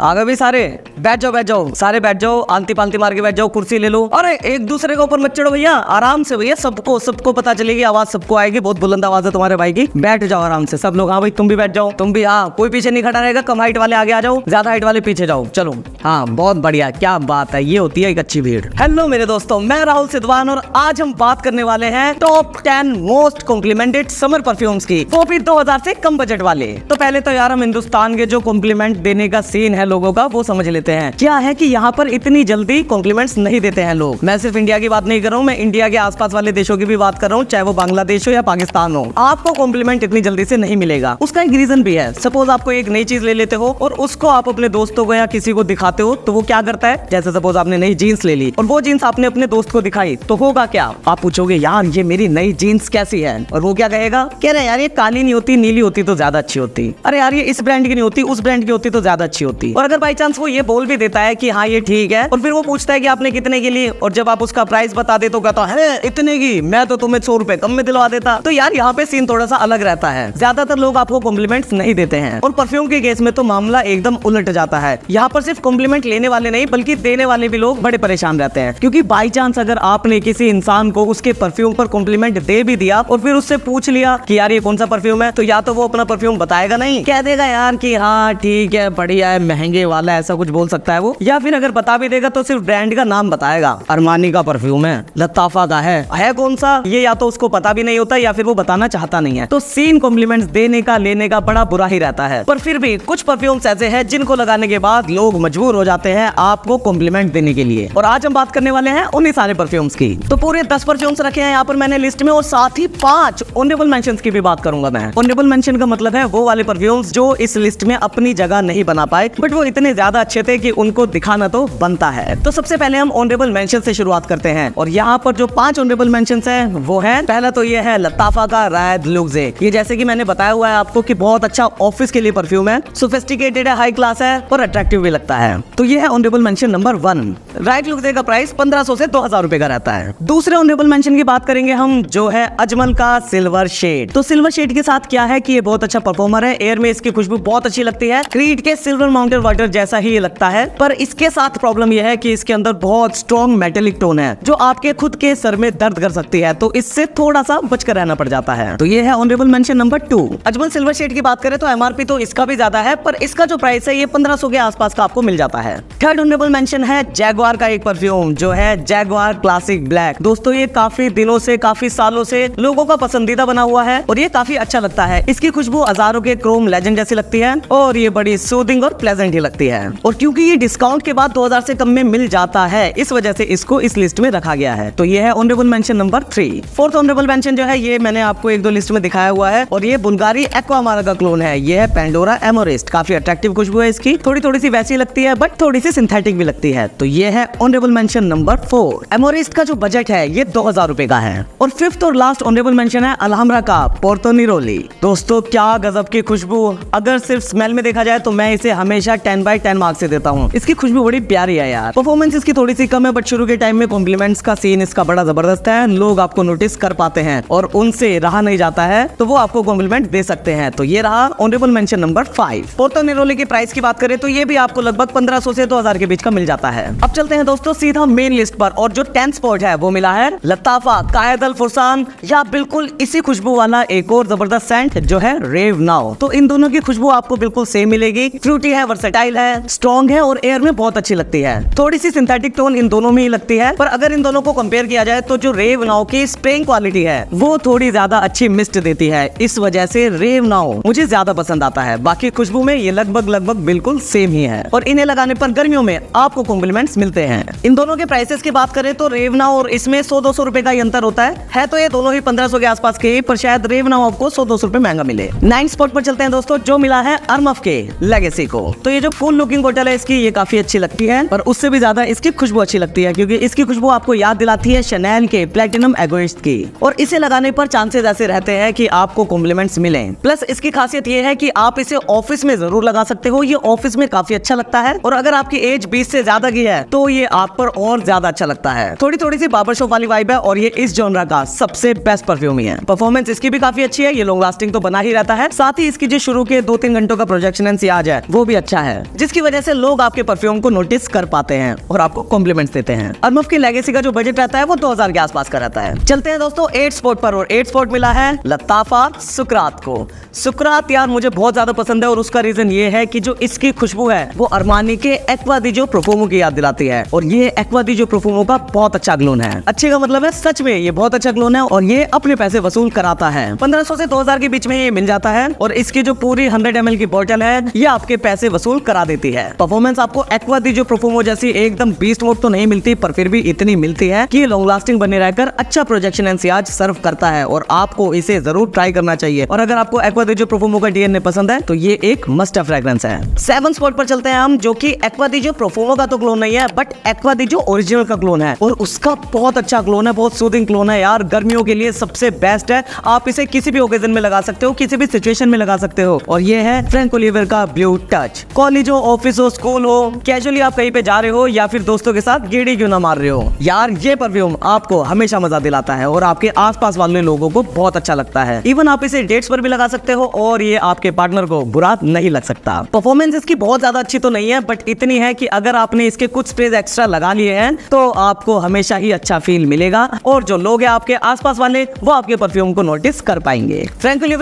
आ गए भी सारे बैठ जाओ बैठ जाओ सारे बैठ जाओ आंती पांती मार के बैठ जाओ कुर्सी ले लो अरे एक दूसरे के ऊपर मत चढ़ो भैया आराम से भैया सबको सबको पता चलेगी आवाज सबको आएगी बहुत बुलंद आवाज है तुम्हारे भाई की बैठ जाओ आराम से सब लोग हाँ भाई तुम भी बैठ जाओ तुम भी हाँ कोई पीछे नहीं खड़ा रहेगा कम हाइट वाले आगे आ जाओ ज्यादा हाइट वाले पीछे जाओ चलो हाँ बहुत बढ़िया क्या बात है ये होती है एक अच्छी भीड़ हेलो मेरे दोस्तों मैं राहुल सिद्धवान और आज हम बात करने वाले हैं top ten most complimented summer perfumes की वो भी दो हजार से कम बजट वाले तो पहले तो यार हम हिंदुस्तान के जो कॉम्प्लीमेंट देने का सीन है लोगों का वो समझ लेते हैं क्या है कि यहाँ पर इतनी जल्दी कॉम्प्लीमेंट्स नहीं देते हैं लोग मैं सिर्फ इंडिया की बात नहीं कर रहा हूँ मैं इंडिया के आसपास वाले देशों की भी बात कर रहा हूँ चाहे वो बांग्लादेश हो या पाकिस्तान हो आपको कॉम्प्लीमेंट इतनी जल्दी से नहीं मिलेगा उसका एक रीजन भी है सपोज आपको एक नई चीज ले लेते हो और उसको आप अपने दोस्तों को या किसी को दिखाते हो तो वो क्या करता है जैसे सपोज आपने नई जीन्स ले ली और वो जीन्स आपने अपने दोस्त को दिखाई तो होगा क्या आप पूछोगे यार ये मेरी नई जीन्स कैसी है और वो क्या कहेगा कह रहे यार ये काली नहीं होती नीली होती तो ज्यादा अच्छी होती अरे यार ये इस ब्रांड की नहीं होती उस ब्रांड की होती तो ज्यादा अच्छी होती और अगर बाई चांस वो ये बोल भी देता है कि हाँ ये ठीक है और फिर वो पूछता है कि आपने कितने की ली और जब आप उसका प्राइस बता दे तो कहता है इतने की मैं तो तुम्हें सौ रुपए कम में दिलवा देता तो यार यहाँ पे सीन थोड़ा सा अलग रहता है ज्यादातर लोग आपको कॉम्प्लीमेंट नहीं देते हैं और परफ्यूम के केस में तो मामला एकदम उलट जाता है यहाँ पर सिर्फ कॉम्प्लीमेंट लेने वाले नहीं बल्कि देने वाले भी लोग बड़े परेशान रहते हैं क्योंकि बाई चांस अगर आपने किसी इंसान को उसके परफ्यूम पर कॉम्प्लीमेंट दे भी दिया और फिर उससे पूछ लिया कि यार ये कौन सा परफ्यूम है तो या तो वो अपना परफ्यूम बताएगा नहीं कह देगा यार की हाँ ठीक है बढ़िया है महंगे वाला ऐसा कुछ बोल सकता है वो या फिर अगर बता भी देगा तो सिर्फ ब्रांड का नाम बताएगा अरमानी का परफ्यूम है लताफा का है है कौन सा ये या तो उसको पता भी नहीं होता या फिर वो बताना चाहता नहीं है तो सीन कॉम्प्लीमेंट देने का लेने का बड़ा बुरा ही रहता है पर फिर भी कुछ परफ्यूम्स ऐसे हैं जिनको लगाने के बाद लोग मजबूर हो जाते हैं आपको कॉम्प्लीमेंट देने के लिए और आज हम बात करने वाले हैं उन्हीं सारे परफ्यूम्स की तो पूरे दस परफ्यूम्स रखे हैं यहाँ पर मैंने लिस्ट में और साथ ही पांच ऑनरेबल मेंशन की भी बात करूंगा मैं ऑनरेबल मेंशन का मतलब है वो वाले परफ्यूम्स जो इस लिस्ट में अपनी जगह नहीं बना पाए बट बट वो इतने ज्यादा अच्छे थे कि उनको दिखाना तो बनता है तो सबसे पहले हम ऑनरेबल मेंशन से शुरुआत करते हैं और यहाँ पर जो पांच ऑनरेबल मेंशन है वो है पहला तो ये है लताफा का रायद लुग्जे ये जैसे की मैंने बताया हुआ है आपको की बहुत अच्छा ऑफिस के लिए परफ्यूम है सोफिस्टिकेटेड है हाई क्लास है और अट्रैक्टिव भी लगता है तो ये है honourable mention number one right लुग्जे का प्राइस पंद्रह सौ से दो हजार रुपए का रहता है दूसरे ऑनरेबल मेंशन की बात करेंगे हम जो है अजमल का सिल्वर शेड तो सिल्वर शेड के साथ क्या है कि ये बहुत अच्छा परफॉर्मर है एयर में इसकी खुशबू बहुत अच्छी लगती है क्रीट के सिल्वर माउंटेन वाटर जैसा ही लगता है पर इसके साथ प्रॉब्लम यह है कि इसके अंदर बहुत स्ट्रॉन्ग मेटेलिक टोन है जो आपके खुद के सर में दर्द कर सकती है तो इससे थोड़ा सा बचकर रहना पड़ जाता है तो ये है honourable mention number two Ajmal silver shade की बात करें तो एमआरपी तो इसका भी ज्यादा है पर इसका जो प्राइस है ये पंद्रह के आसपास का आपको मिल जाता है थर्ड ऑनरेबल मेंशन है जैगवार का एक परफ्यूम जो है जैगवार क्लासिक ब्लैक दोस्तों ये काफी दिनों से काफी सालों से लोगों का पसंदीदा बना हुआ है और ये काफी अच्छा लगता है इसकी खुशबू हजारों के क्रोम लेजेंड जैसी लगती है और ये बड़ी सूदिंग और प्लेजेंट महंगी लगती है और क्योंकि ये डिस्काउंट के बाद 2000 से कम में मिल जाता है इस वजह से इसको इस लिस्ट में रखा गया है तो ये है honourable mention number three fourth honourable mention जो है ये मैंने आपको एक दो लिस्ट में दिखाया हुआ है और ये बुनगारी एक्वामारा का क्लोन है ये है पेंडोरा एमोरेस्ट काफी अट्रैक्टिव खुशबू है इसकी थोड़ी थोड़ी सी वैसी लगती है बट थोड़ी सी सिंथेटिक भी लगती है तो ये है ऑनरेबल मेंशन नंबर फोर एमोरेस्ट का जो बजट है ये दो हजार रूपए का है और फिफ्थ और लास्ट ऑनरेबल मेंशन है अलहमरा का पोर्टोनिरोली दोस्तों क्या गजब की खुशबू अगर सिर्फ स्मेल में देखा जाए तो मैं इसे हमेशा टेन बाई टेन मार्क्स देता हूँ इसकी खुशबू बड़ी प्यारी है यार परफॉर्मेंस इसकी थोड़ी सी कम है बट शुरू के टाइम में कॉम्प्लीमेंट्स का सीन इसका बड़ा जबरदस्त है लोग आपको नोटिस कर पाते हैं और उनसे रहा नहीं जाता है तो वो आपको कॉम्प्लीमेंट दे सकते हैं तो ये रहा honourable mention number five Porto Neroli की प्राइस की बात करें तो ये भी आपको लगभग पंद्रह से दो के बीच का मिल जाता है अब चलते हैं दोस्तों सीधा मेन लिस्ट पर और जो टेंथ स्पॉट है वो मिला है लताफा कायद अल फुरसान या बिल्कुल इसी खुशबू वाला एक और जबरदस्त सेंट जो है रेव नाव तो इन दोनों की खुशबू आपको बिल्कुल सेम मिलेगी फ्रूटी है वर्सेट वर्सेटाइल है स्ट्रॉन्ग है और एयर में बहुत अच्छी लगती है थोड़ी सी सिंथेटिक टोन इन दोनों में ही लगती है पर अगर इन दोनों को कंपेयर किया जाए तो जो रेव नाव की स्प्रेइंग क्वालिटी है वो थोड़ी ज्यादा अच्छी मिस्ट देती है इस वजह से रेव नाव मुझे ज्यादा पसंद आता है बाकी खुशबू में ये लगभग लगभग बिल्कुल सेम ही है और इन्हें लगाने पर गर्मियों में आपको कॉम्प्लीमेंट्स मिलते हैं इन दोनों के प्राइसेस की बात करें तो रेवनाव और इसमें सौ दो सौ रूपए का ही अंतर होता है है तो ये दोनों ही पंद्रह सौ के आसपास के पर शायद रेवनाव आपको सौ दो सौ रूपए महंगा मिले नाइन स्पॉट पर चलते हैं दोस्तों जो मिला है अरमफ के लेगेसी को तो ये जो फुल लुकिंग बोटल है इसकी ये काफी अच्छी लगती है और उससे भी ज्यादा इसकी खुशबू अच्छी लगती है क्योंकि इसकी खुशबू आपको याद दिलाती है शनैन के प्लेटिनम एगोइस्ट की और इसे लगाने पर चांसेस ऐसे रहते हैं कि आपको कॉम्प्लीमेंट्स मिले प्लस इसकी खासियत ये है कि आप इसे ऑफिस में जरूर लगा सकते हो ये ऑफिस में काफी अच्छा लगता है और अगर आपकी एज बीस से ज्यादा की है तो ये आप पर और ज्यादा अच्छा लगता है थोड़ी थोड़ी सी बाबर शॉप वाली वाइब है और ये इस जोनरा का सबसे बेस्ट परफ्यूम ही है परफॉर्मेंस इसकी भी काफी अच्छी है ये लॉन्ग लास्टिंग तो बना ही रहता है साथ ही इसकी जो शुरू के दो तीन घंटों का प्रोजेक्शन आ आज है वो भी अच्छा है है जिसकी वजह से लोग आपके परफ्यूम को नोटिस कर पाते हैं और आपको कॉम्प्लीमेंट देते हैं अनमुफ की लेगेसी का जो बजट रहता है वो दो के आसपास का रहता है चलते हैं दोस्तों एट स्पॉट पर और एट स्पॉट मिला है लताफा सुक्रात को सुक्रात यार मुझे बहुत ज्यादा पसंद है और उसका रीजन ये है की जो इसकी खुशबू है वो अरमानी के एक्वा दिजो प्रोफोमो की याद दिलाती है और ये एक्वा दिजो प्रोफोमो का बहुत अच्छा ग्लोन है अच्छे का मतलब है सच में ये बहुत अच्छा ग्लोन है और ये अपने पैसे वसूल कराता है 1500 से 2000 के बीच में ये मिल जाता है और इसकी जो पूरी 100 ml की बोतल है ये आपके पैसे वसूल वसूल करा देती है परफॉर्मेंस आपको एक्वा दी जो प्रोफोमो जैसी एकदम बीस्ट वोट तो नहीं मिलती पर फिर भी इतनी मिलती है की लॉन्ग लास्टिंग बने रहकर अच्छा प्रोजेक्शन एनसीआर सर्व करता है और आपको इसे जरूर ट्राई करना चाहिए और अगर आपको एक्वा दीजो प्रोफोमो का डीएनए पसंद है तो ये एक मस्ट फ्रेग्रेंस है सेवन स्पॉट पर चलते हैं हम जो की एक्वा दीजो प्रोफोमो का तो ग्लोन नहीं है बट एक्वा दीजो ओरिजिनल का ग्लोन है और उसका बहुत अच्छा क्लोन है बहुत सूदिंग क्लोन है यार गर्मियों के लिए सबसे बेस्ट है आप इसे किसी भी ओकेजन में लगा सकते हो किसी भी सिचुएशन में लगा सकते हो और ये है फ्रेंक ओलिवर का ब्लू टच कॉलेज हो ऑफिस हो स्कूल हो कैजुअली आप कहीं पे जा रहे हो या फिर दोस्तों के साथ गेड़ी क्यों ना मार रहे हो यार ये परफ्यूम आपको हमेशा मजा दिलाता है और आपके पास वाले लोगों को बहुत अच्छा लगता है इवन आप इसे डेट्स पर भी लगा सकते हो और ये आपके पार्टनर को बुरा नहीं लग सकता परफॉर्मेंस इसकी बहुत ज्यादा अच्छी तो नहीं है बट इतनी है की अगर आपने इसके कुछ स्प्रेज एक्स्ट्रा लगा लिए हैं तो आपको हमेशा ही अच्छा फील मिलेगा और जो लोग है आपके पास वाले वो आपके परफ्यूम को नोटिस कर पाएंगे फ्रेंकली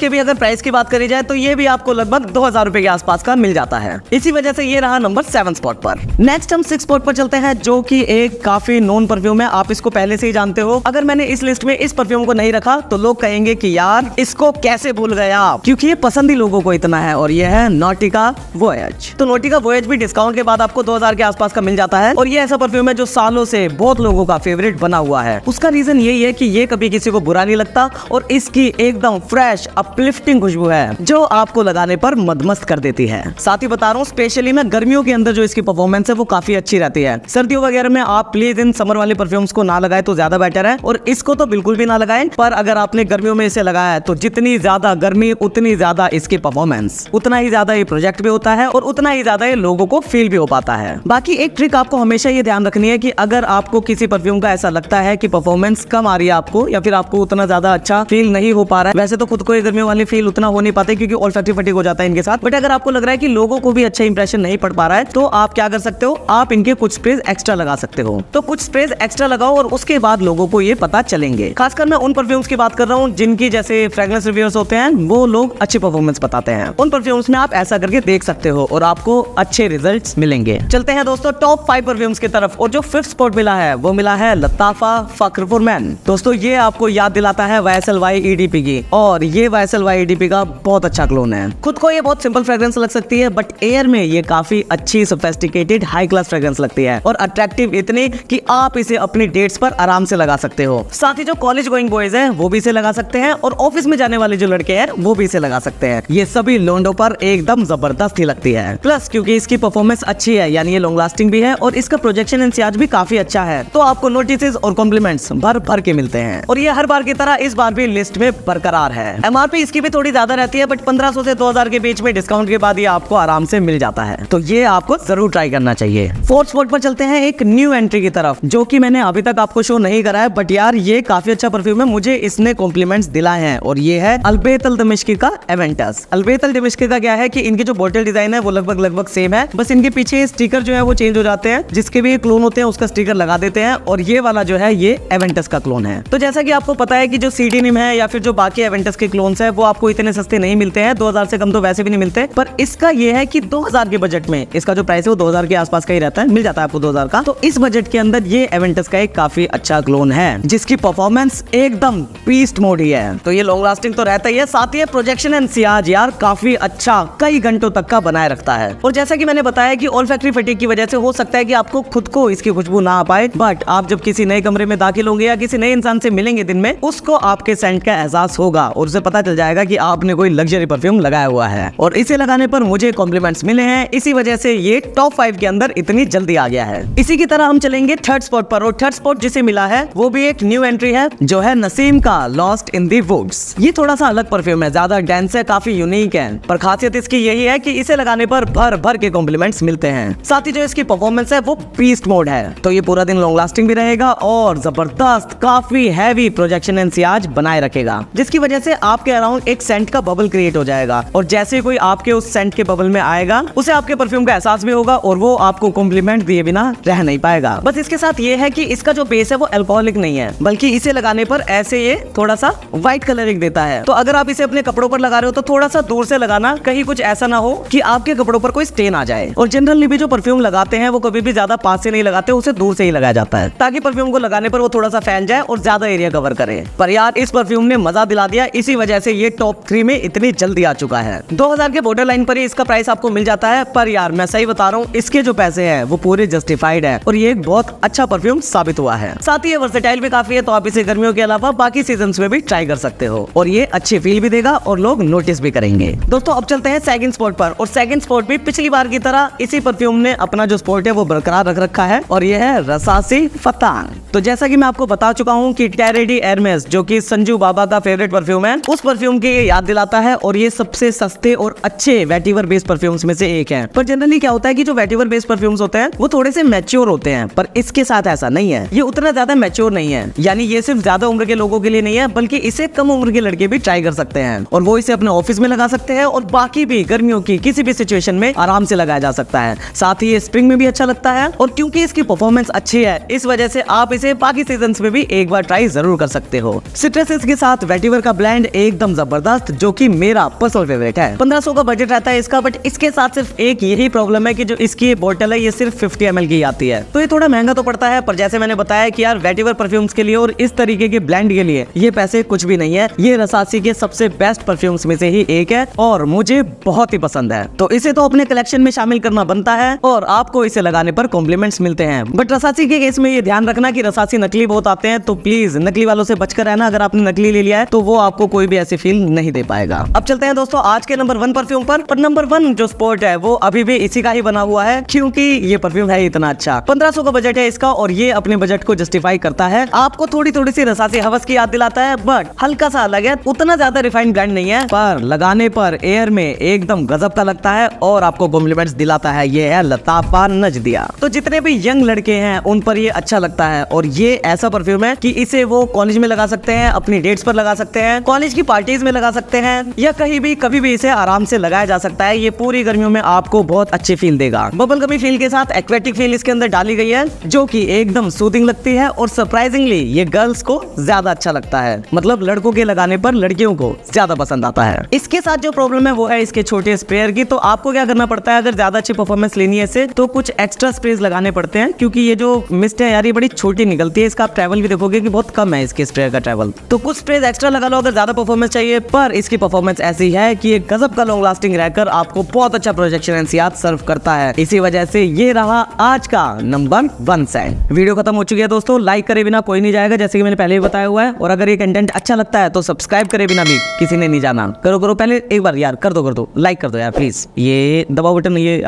के भी अगर प्राइस की बात करी जाए तो ये भी आपको लगभग दो हजार के आसपास का मिल जाता जाता है इसी वजह से ये रहा नंबर सेवन स्पॉट पर नेक्स्ट हम सिक्स स्पॉट पर चलते हैं जो कि एक काफी नॉन परफ्यूम है आप इसको पहले से ही जानते हो अगर मैंने इस लिस्ट में इस परफ्यूम को नहीं रखा तो लोग कहेंगे की यार इसको कैसे भूल गए आप क्यूँकी ये पसंद ही लोगों को इतना है और ये है नोटिका वोएज तो नोटिका वोएज भी डिस्काउंट के बाद आपको दो के आसपास का मिल जाता है और ये ऐसा परफ्यूम है जो सालों से बहुत लोगों का फेवरेट बना हुआ है उसका रीजन यही है की ये कभी किसी को बुरा नहीं लगता और इसकी एकदम फ्रेश अपलिफ्टिंग खुशबू है जो आपको लगाने पर मदमस्त कर देती है साथ साथ ही बता रहा हूँ स्पेशली मैं गर्मियों के अंदर जो इसकी परफॉर्मेंस है वो काफी अच्छी रहती है सर्दियों वगैरह में आप प्लीज इन समर वाले परफ्यूम्स को ना लगाए तो ज्यादा बेटर है और इसको तो बिल्कुल भी ना लगाए पर अगर आपने गर्मियों में इसे लगाया है तो जितनी ज्यादा गर्मी उतनी ज्यादा इसकी परफॉर्मेंस उतना ही ज्यादा ये प्रोजेक्ट भी होता है और उतना ही ज्यादा ये लोगों को फील भी हो पाता है बाकी एक ट्रिक आपको हमेशा ये ध्यान रखनी है कि अगर आपको किसी परफ्यूम का ऐसा लगता है कि परफॉर्मेंस कम आ रही है आपको या फिर आपको उतना ज्यादा अच्छा फील नहीं हो पा रहा है वैसे तो खुद को ये गर्मियों वाली फील उतना हो नहीं पाते क्योंकि ऑल फैक्ट्री फटी हो जाता है इनके साथ बट अगर आपको लग रहा है कि लोग लोगों को भी अच्छा इंप्रेशन नहीं पड़ पा रहा है तो आप क्या कर सकते हो आप इनके कुछ स्प्रेज एक्स्ट्रा लगा सकते हो तो कुछ स्प्रेज एक्स्ट्रा लगाओ और उसके बाद लोगों को ये पता चलेंगे खासकर मैं उन परफ्यूम्स की बात कर रहा हूँ जिनकी जैसे फ्रेग्रेंस रिव्यूर्स होते हैं वो लोग अच्छी परफॉर्मेंस बताते हैं उन परफ्यूम्स में आप ऐसा करके देख सकते हो और आपको अच्छे रिजल्ट मिलेंगे चलते हैं दोस्तों टॉप फाइव परफ्यूम्स की तरफ और जो फिफ्थ स्पॉट मिला है वो मिला है लताफा फक्रपुर मैन दोस्तों ये आपको याद दिलाता है Y S L Y EDP की और ये Y S L Y EDP का बहुत अच्छा क्लोन है खुद को ये बहुत सिंपल फ्रेग्रेंस लग सकती है बट एयर में ये काफी अच्छी सोफेस्टिकेटेड हाई क्लास फ्रेग्रेंस लगती है और अट्रैक्टिव इतनी कि आप इसे अपनी डेट्स पर आराम से लगा सकते हो साथ ही जो कॉलेज गोइंग बॉयज हैं वो भी इसे लगा सकते हैं और ऑफिस में जाने वाले जो लड़के हैं वो भी इसे लगा सकते हैं ये सभी लोन्डो पर एकदम जबरदस्त ही लगती है प्लस क्योंकि इसकी परफॉर्मेंस अच्छी है यानी ये लॉन्ग लास्टिंग भी है और इसका प्रोजेक्शन एंड चार्ज भी काफी अच्छा है तो आपको नोटिस और कॉम्प्लीमेंट्स भर भर के मिलते हैं और ये हर बार की तरह इस बार भी लिस्ट में बरकरार है एमआरपी इसकी भी थोड़ी ज्यादा रहती है बट पंद्रह से दो के बीच में डिस्काउंट के बाद ये आपको आराम से मिल जाता है तो ये आपको जरूर ट्राई करना चाहिए फोर्थ स्पॉट पर चलते हैं एक न्यू एंट्री की तरफ जो कि मैंने अभी तक आपको शो नहीं करा है बट यार ये काफी अच्छा परफ्यूम है मुझे इसने कॉम्प्लीमेंट्स दिलाए हैं और ये है अलबेतल दमिश्की का एवेंटस अलबेतल दमिश्की का क्या है की इनकी जो बॉटल डिजाइन है वो लगभग लगभग सेम है बस इनके पीछे स्टीकर जो है वो चेंज हो जाते हैं जिसके भी क्लोन होते हैं उसका स्टीकर लगा देते हैं और ये वाला जो है ये एवेंटस का क्लोन है तो जैसा की आपको पता है की जो सी डी है या फिर जो बाकी एवेंटस के क्लोन है वो आपको इतने सस्ते नहीं मिलते हैं दो से कम तो वैसे भी नहीं मिलते पर इसका ये है कि 2000 के बजट में इसका जो प्राइस है वो 2000 के आसपास का ही रहता है मिल जाता है आपको 2000 का तो इस बजट के अंदर ये एवेंटस का एक काफी अच्छा क्लोन है जिसकी परफॉर्मेंस एकदम पीस्ट मोड ही है तो ये लॉन्ग लास्टिंग तो रहता ही है साथ ही प्रोजेक्शन एंड सियाज यार काफी अच्छा कई घंटों तक का बनाए रखता है और जैसा की मैंने बताया की ऑल फैक्ट्री फटिक की वजह से हो सकता है की आपको खुद को इसकी खुशबू ना आ पाए बट आप जब किसी नए कमरे में दाखिल होंगे या किसी नए इंसान से मिलेंगे दिन में उसको आपके सेंट का एहसास होगा और उसे पता चल जाएगा की आपने कोई लग्जरी परफ्यूम लगाया हुआ है और इसे लगाने पर मुझे कॉम्प्लीमेंट्स मिले हैं इसी वजह से ये टॉप फाइव के अंदर इतनी जल्दी आ गया है इसी की तरह हम चलेंगे थर्ड स्पॉट पर और थर्ड स्पॉट जिसे मिला है वो भी एक न्यू एंट्री है जो है नसीम का लॉस्ट इन दी वुड्स ये थोड़ा सा अलग परफ्यूम है ज्यादा डेंस है काफी यूनिक है पर खासियत इसकी यही है की इसे लगाने पर भर भर के कॉम्प्लीमेंट्स मिलते हैं साथ ही जो इसकी परफॉर्मेंस है वो पीस्ट मोड है तो ये पूरा दिन लॉन्ग लास्टिंग भी रहेगा और जबरदस्त काफी हैवी प्रोजेक्शन एनसीआज बनाए रखेगा जिसकी वजह से आपके अराउंड एक सेंट का बबल क्रिएट हो जाएगा और जैसे कोई आपके उस सेंट के बबल लेवल में आएगा उसे आपके परफ्यूम का एहसास भी होगा और वो आपको कॉम्प्लीमेंट दिए बिना रह नहीं पाएगा बस इसके साथ ये है की इसका जो बेस है वो एल्कोहलिक नहीं है बल्कि इसे लगाने पर ऐसे ये थोड़ा सा व्हाइट कलरिंग देता है तो अगर आप इसे अपने कपड़ों पर लगा रहे हो तो थोड़ा सा दूर से लगाना कहीं कुछ ऐसा ना हो कि आपके कपड़ों पर कोई स्टेन आ जाए और जनरली भी जो परफ्यूम लगाते हैं वो कभी भी ज्यादा पास से नहीं लगाते उसे दूर से ही लगाया जाता है ताकि परफ्यूम को लगाने पर वो थोड़ा सा फैल जाए और ज्यादा एरिया कवर करे पर यार इस परफ्यूम ने मजा दिला दिया इसी वजह से ये टॉप थ्री में इतनी जल्दी आ चुका है दो के बॉर्डर लाइन पर ही इसका प्राइस आपको मिल जाता है पर यार मैं सही बता रहा हूँ इसके जो पैसे है वो पूरे जस्टिफाइड है और ये एक बहुत अच्छा परफ्यूम साबित हुआ है साथ ही ये वर्सेटाइल भी काफी है तो आप इसे गर्मियों के अलावा बाकी सीजन में भी ट्राई कर सकते हो और ये अच्छी फील भी देगा और लोग नोटिस भी करेंगे दोस्तों अब चलते हैं सेकंड स्पॉट पर और सेकंड स्पॉट भी पिछली बार की तरह इसी परफ्यूम ने अपना जो स्पॉट है वो बरकरार रख रखा है और ये है रसासी फतांग तो जैसा कि मैं आपको बता चुका हूँ कि टेरेडी एरमेस जो कि संजू बाबा का फेवरेट परफ्यूम है उस परफ्यूम की याद दिलाता है और ये सबसे सस्ते और अच्छे वेटिवर बेस बेस्ड परफ्यूम्स में से एक है पर जनरली क्या होता है कि जो वेटिवर बेस्ड परफ्यूम्स होते हैं वो थोड़े से मेच्योर होते हैं पर इसके साथ ऐसा नहीं है ये उतना ज्यादा मेच्योर नहीं है यानी ये सिर्फ ज्यादा उम्र के लोगों के लिए नहीं है बल्कि इसे कम उम्र के लड़के भी ट्राई कर सकते हैं और वो इसे अपने ऑफिस में लगा सकते हैं और बाकी भी गर्मियों की किसी भी सिचुएशन में आराम से लगाया जा सकता है साथ ही ये स्प्रिंग में भी अच्छा लगता है और क्योंकि इसकी परफॉर्मेंस अच्छी है इस वजह से आप इसे बाकी सीजन में भी एक बार ट्राई जरूर कर सकते हो सिट्रसेस के साथ वेटिवर का ब्लैंड एकदम जबरदस्त जो की मेरा पर्सनल फेवरेट है पंद्रह का बजट रहता है इसका बट बट इसके साथ सिर्फ एक यही प्रॉब्लम है कि जो इसकी बोतल है ये सिर्फ फिफ्टी एम की आती है तो ये थोड़ा महंगा तो पड़ता है पर जैसे मैंने बताया कि यार वेटिवर परफ्यूम्स के लिए और इस तरीके के ब्लैंड के लिए ये पैसे कुछ भी नहीं है ये रसासी के सबसे बेस्ट परफ्यूम्स में से ही एक है और मुझे बहुत ही पसंद है तो इसे तो अपने कलेक्शन में शामिल करना बनता है और आपको इसे लगाने पर कॉम्प्लीमेंट्स मिलते हैं बट रसासी के केस में ये ध्यान रखना की रसासी नकली बहुत आते हैं तो प्लीज नकली वालों से बचकर रहना अगर आपने नकली ले लिया है तो वो आपको कोई भी ऐसी फील नहीं दे पाएगा अब चलते हैं दोस्तों आज के नंबर वन परफ्यूम पर, पर नंबर वन परफ्यूम जो स्पोर्ट है वो अभी भी इसी का ही बना हुआ है क्योंकि ये परफ्यूम है इतना अच्छा पंद्रह का बजट है इसका और ये अपने बजट को जस्टिफाई करता है आपको थोड़ी थोड़ी सी रसासी हवस की याद दिलाता है बट हल्का सा अलग है उतना ज्यादा रिफाइंड ब्रांड नहीं है पर लगाने पर एयर में एकदम गजब का लगता है और आपको कॉम्प्लीमेंट्स दिलाता है ये है लताफा नजदिया तो जितने भी यंग लड़के हैं उन पर ये अच्छा लगता है और ये ऐसा परफ्यूम है कि इसे वो कॉलेज में लगा सकते हैं अपनी डेट्स पर लगा सकते हैं कॉलेज की पार्टीज में लगा सकते हैं या कहीं भी कभी भी इसे आराम से लगाया जा सकता है ये पूरी गर्मियों में आपको बहुत अच्छे फील देगा बबल गमी फील के साथ एक्वेटिक फील इसके अंदर डाली गई है जो कि एकदम सूदिंग लगती है और सरप्राइजिंगली ये गर्ल्स को ज्यादा अच्छा लगता है मतलब लड़कों के लगाने पर लड़कियों को ज्यादा पसंद आता है इसके साथ जो प्रॉब्लम है वो है इसके छोटे स्प्रेयर की तो आपको क्या करना पड़ता है अगर ज्यादा अच्छी परफॉर्मेंस लेनी है इसे तो कुछ एक्स्ट्रा स्प्रेज लगाने पड़ते हैं क्योंकि ये जो मिस्ट है यार ये बड़ी छोटी निकलती है इसका आप ट्रैवल भी देखोगे की बहुत कम है इसके स्प्रेयर का ट्रेवल तो कुछ स्प्रेज एक्स्ट्रा लगा लो अगर ज्यादा परफॉर्मेंस चाहिए पर इसकी परफॉर्मेंस ऐसी है कि ये गजब का लॉन्ग लास्टिंग रहकर आपको बहुत अच्छा प्रोजेक्शन एनसीआर सर्व करता है इसी वजह से ये रहा आज का नंबर वन सेट वीडियो खत्म हो चुकी है दोस्तों लाइक करे बिना कोई नहीं जाएगा जैसे कि मैंने पहले भी बताया हुआ है और अगर ये कंटेंट अच्छा लगता है तो सब्सक्राइब करे बिना भी किसी ने नहीं जाना करो करो पहले एक बार यार कर दो कर दो लाइक कर दो यार प्लीज ये दबाओ बटन ये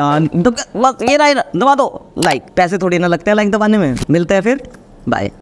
दबा दो लाइक पैसे थोड़ी ना लगते हैं लाइक दबाने में मिलते हैं फिर बाय